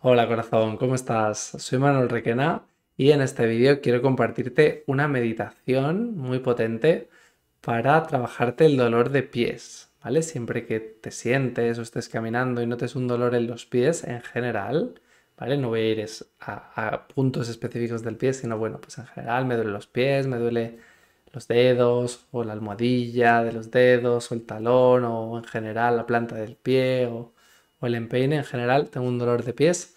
Hola corazón, ¿cómo estás? Soy Manuel Requena y en este vídeo quiero compartirte una meditación muy potente para trabajarte el dolor de pies, ¿vale? Siempre que te sientes o estés caminando y notes un dolor en los pies en general, ¿vale? No voy a ir a, puntos específicos del pie, sino bueno, pues en general me duelen los pies, me duele los dedos o la almohadilla de los dedos o el talón o en general la planta del pie o o el empeine en general, tengo un dolor de pies.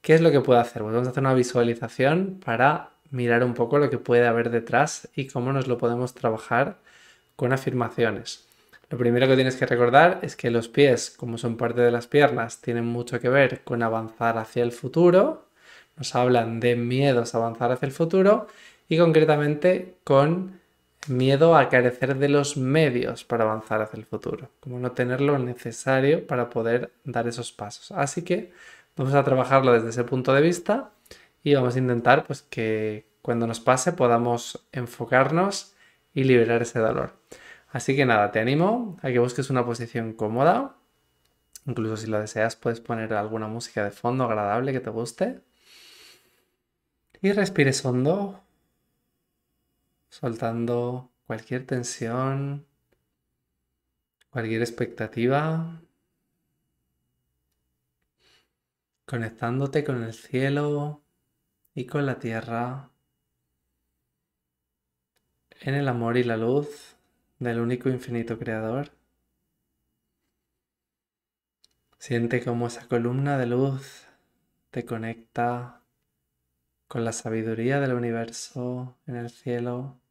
¿Qué es lo que puedo hacer? Pues vamos a hacer una visualización para mirar un poco lo que puede haber detrás y cómo nos lo podemos trabajar con afirmaciones. Lo primero que tienes que recordar es que los pies, como son parte de las piernas, tienen mucho que ver con avanzar hacia el futuro. Nos hablan de miedos a avanzar hacia el futuro y concretamente con miedo a carecer de los medios para avanzar hacia el futuro, como no tener lo necesario para poder dar esos pasos. Así que vamos a trabajarlo desde ese punto de vista y vamos a intentar pues que cuando nos pase podamos enfocarnos y liberar ese dolor. Así que nada, te animo a que busques una posición cómoda. Incluso si lo deseas puedes poner alguna música de fondo agradable que te guste. Y respires hondo soltando cualquier tensión, cualquier expectativa, conectándote con el cielo y con la tierra, en el amor y la luz del único infinito creador. Siente cómo esa columna de luz te conecta con la sabiduría del universo en el cielo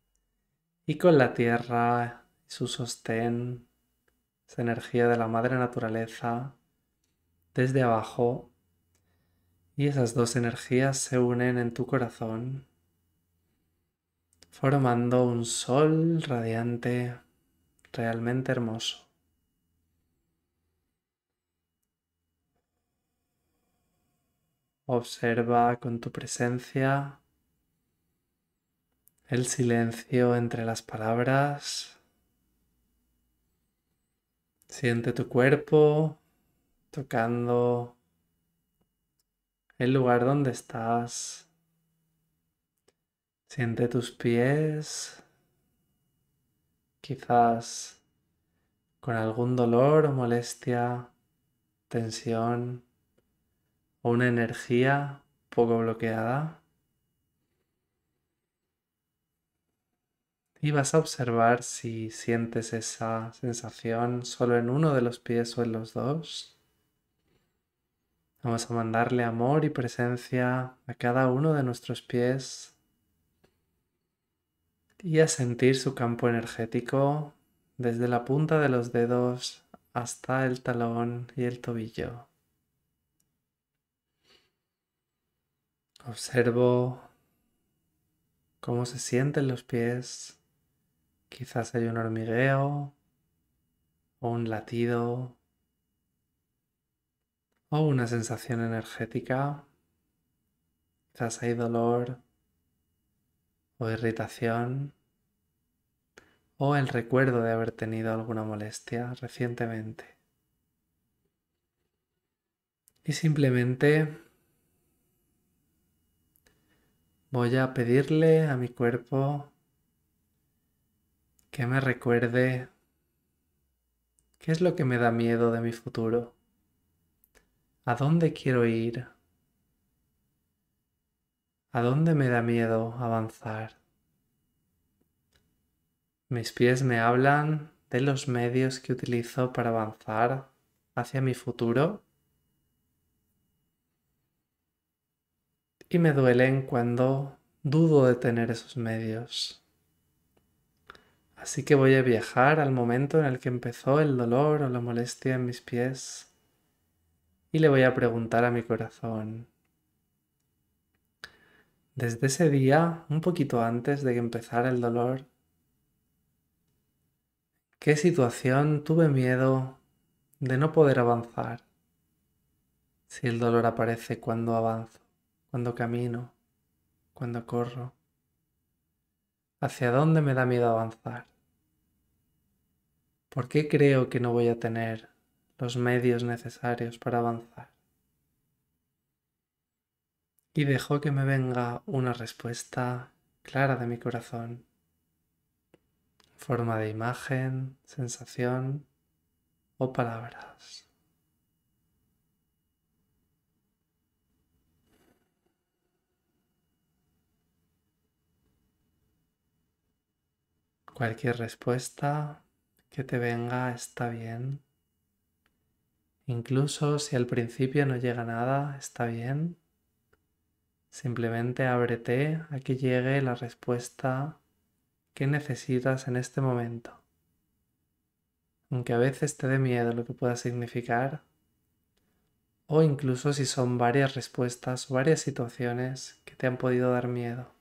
y con la tierra, su sostén, esa energía de la madre naturaleza desde abajo y esas dos energías se unen en tu corazón formando un sol radiante realmente hermoso. Observa con tu presencia el silencio entre las palabras. Siente tu cuerpo tocando el lugar donde estás. Siente tus pies, quizás con algún dolor o molestia, tensión o una energía poco bloqueada. y vas a observar si sientes esa sensación solo en uno de los pies o en los dos. Vamos a mandarle amor y presencia a cada uno de nuestros pies y a sentir su campo energético desde la punta de los dedos hasta el talón y el tobillo. Observo cómo se sienten los pies. Quizás hay un hormigueo o un latido o una sensación energética. Quizás hay dolor o irritación o el recuerdo de haber tenido alguna molestia recientemente. Y simplemente voy a pedirle a mi cuerpo que me recuerde qué es lo que me da miedo de mi futuro, a dónde quiero ir, a dónde me da miedo avanzar. Mis pies me hablan de los medios que utilizo para avanzar hacia mi futuro y me duelen cuando dudo de tener esos medios. Así que voy a viajar al momento en el que empezó el dolor o la molestia en mis pies y le voy a preguntar a mi corazón. Desde ese día, un poquito antes de que empezara el dolor, ¿qué situación tuve miedo de no poder avanzar? Si el dolor aparece cuando avanzo, cuando camino, cuando corro, ¿hacia dónde me da miedo avanzar? ¿Por qué creo que no voy a tener los medios necesarios para avanzar? Y dejo que me venga una respuesta clara de mi corazón, forma de imagen, sensación o palabras. Cualquier respuesta que te venga está bien. Incluso si al principio no llega nada, está bien. Simplemente ábrete a que llegue la respuesta que necesitas en este momento. Aunque a veces te dé miedo lo que pueda significar, o incluso si son varias respuestas varias situaciones que te han podido dar miedo.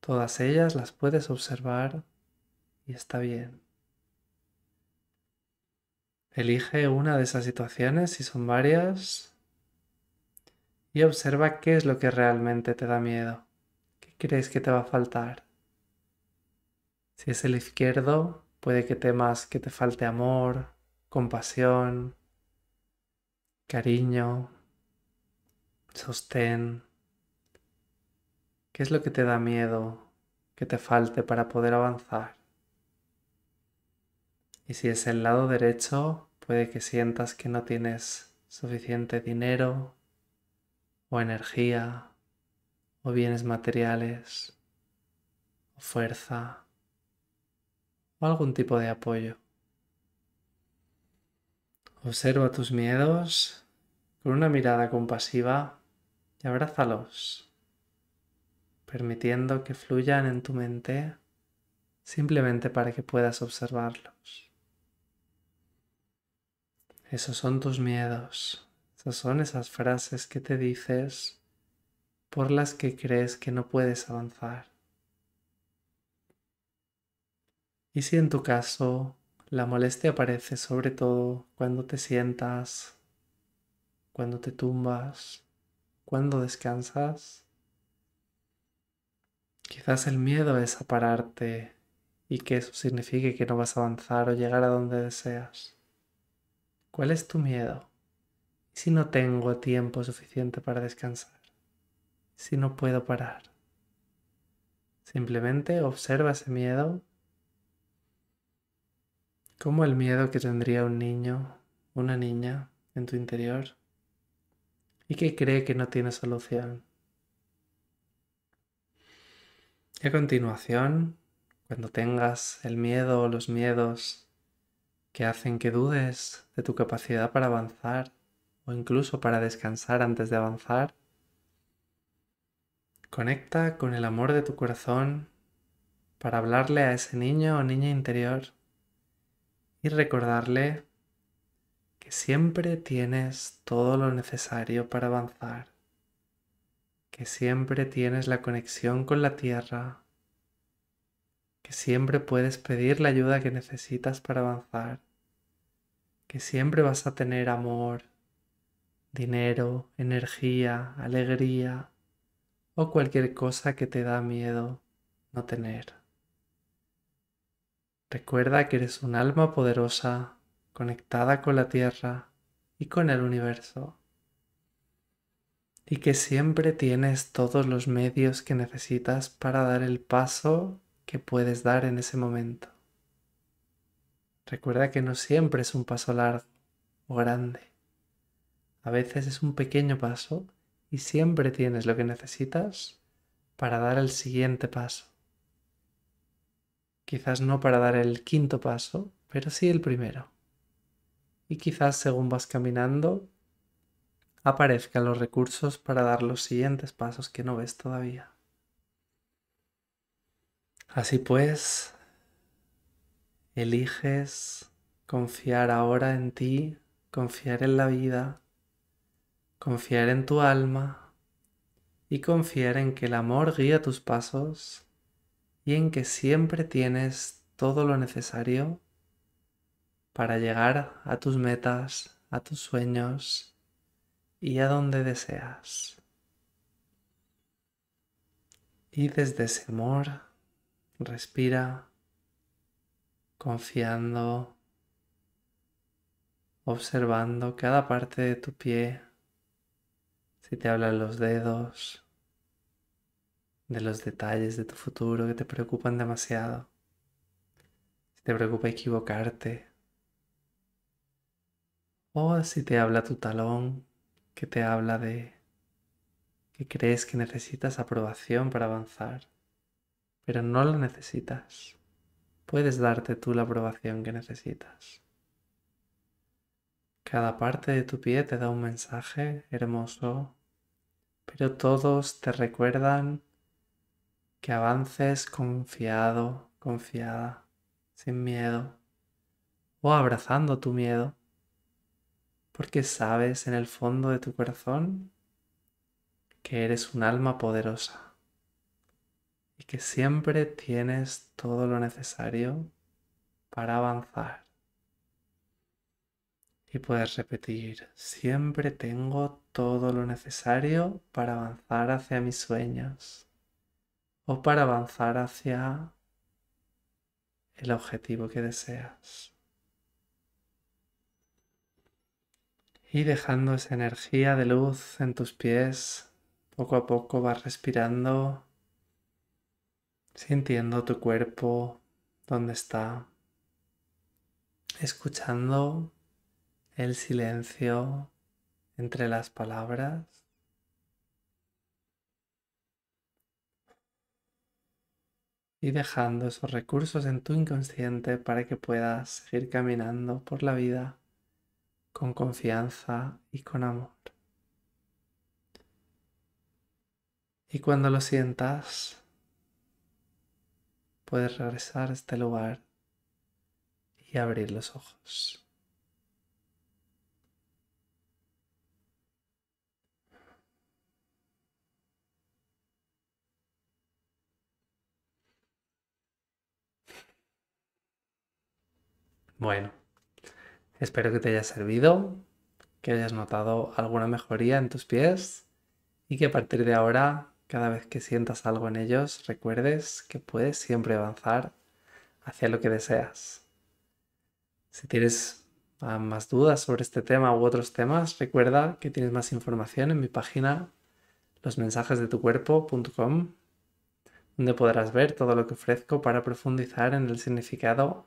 Todas ellas las puedes observar y está bien. Elige una de esas situaciones, si son varias, y observa qué es lo que realmente te da miedo. ¿Qué crees que te va a faltar? Si es el izquierdo, puede que temas que te falte amor, compasión, cariño, sostén. ¿Qué es lo que te da miedo que te falte para poder avanzar? Y si es el lado derecho, Puede que sientas que no tienes suficiente dinero o energía o bienes materiales o fuerza o algún tipo de apoyo. Observa tus miedos con una mirada compasiva y abrázalos, permitiendo que fluyan en tu mente simplemente para que puedas observarlos. Esos son tus miedos. Esas son esas frases que te dices por las que crees que no puedes avanzar. Y si en tu caso la molestia aparece sobre todo cuando te sientas, cuando te tumbas, cuando descansas, quizás el miedo es a pararte y que eso signifique que no vas a avanzar o llegar a donde deseas. ¿Cuál es tu miedo? Si no tengo tiempo suficiente para descansar, si no puedo parar. Simplemente observa ese miedo como el miedo que tendría un niño, una niña en tu interior y que cree que no tiene solución. a continuación, cuando tengas el miedo o los miedos que hacen que dudes de tu capacidad para avanzar o incluso para descansar antes de avanzar. Conecta con el amor de tu corazón para hablarle a ese niño o niña interior y recordarle que siempre tienes todo lo necesario para avanzar, que siempre tienes la conexión con la tierra, que siempre puedes pedir la ayuda que necesitas para avanzar que siempre vas a tener amor, dinero, energía, alegría o cualquier cosa que te da miedo no tener. Recuerda que eres un alma poderosa conectada con la Tierra y con el universo y que siempre tienes todos los medios que necesitas para dar el paso que puedes dar en ese momento. Recuerda que no siempre es un paso largo o grande. A veces es un pequeño paso y siempre tienes lo que necesitas para dar el siguiente paso. Quizás no para dar el quinto paso, pero sí el primero. Y quizás según vas caminando, aparezcan los recursos para dar los siguientes pasos que no ves todavía. Así pues, Eliges confiar ahora en ti, confiar en la vida, confiar en tu alma y confiar en que el amor guía tus pasos y en que siempre tienes todo lo necesario para llegar a tus metas, a tus sueños y a donde deseas. Y desde ese amor respira confiando, observando cada parte de tu pie, si te hablan los dedos, de los detalles de tu futuro que te preocupan demasiado, si te preocupa equivocarte, o si te habla tu talón que te habla de que crees que necesitas aprobación para avanzar, pero no lo necesitas puedes darte tú la aprobación que necesitas. Cada parte de tu pie te da un mensaje hermoso, pero todos te recuerdan que avances confiado, confiada, sin miedo o abrazando tu miedo, porque sabes en el fondo de tu corazón que eres un alma poderosa y que siempre tienes todo lo necesario para avanzar. Y puedes repetir, siempre tengo todo lo necesario para avanzar hacia mis sueños o para avanzar hacia el objetivo que deseas. Y dejando esa energía de luz en tus pies, poco a poco vas respirando sintiendo tu cuerpo, donde está, escuchando el silencio entre las palabras. Y dejando esos recursos en tu inconsciente para que puedas seguir caminando por la vida con confianza y con amor. Y cuando lo sientas, puedes regresar a este lugar y abrir los ojos. Bueno, espero que te haya servido, que hayas notado alguna mejoría en tus pies y que a partir de ahora cada vez que sientas algo en ellos, recuerdes que puedes siempre avanzar hacia lo que deseas. Si tienes ah, más dudas sobre este tema u otros temas, recuerda que tienes más información en mi página losmensajesdetucuerpo.com, donde podrás ver todo lo que ofrezco para profundizar en el significado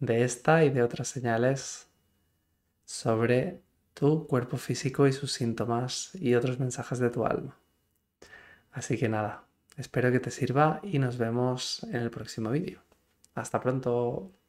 de esta y de otras señales sobre tu cuerpo físico y sus síntomas y otros mensajes de tu alma. Así que nada, espero que te sirva y nos vemos en el próximo vídeo. Hasta pronto.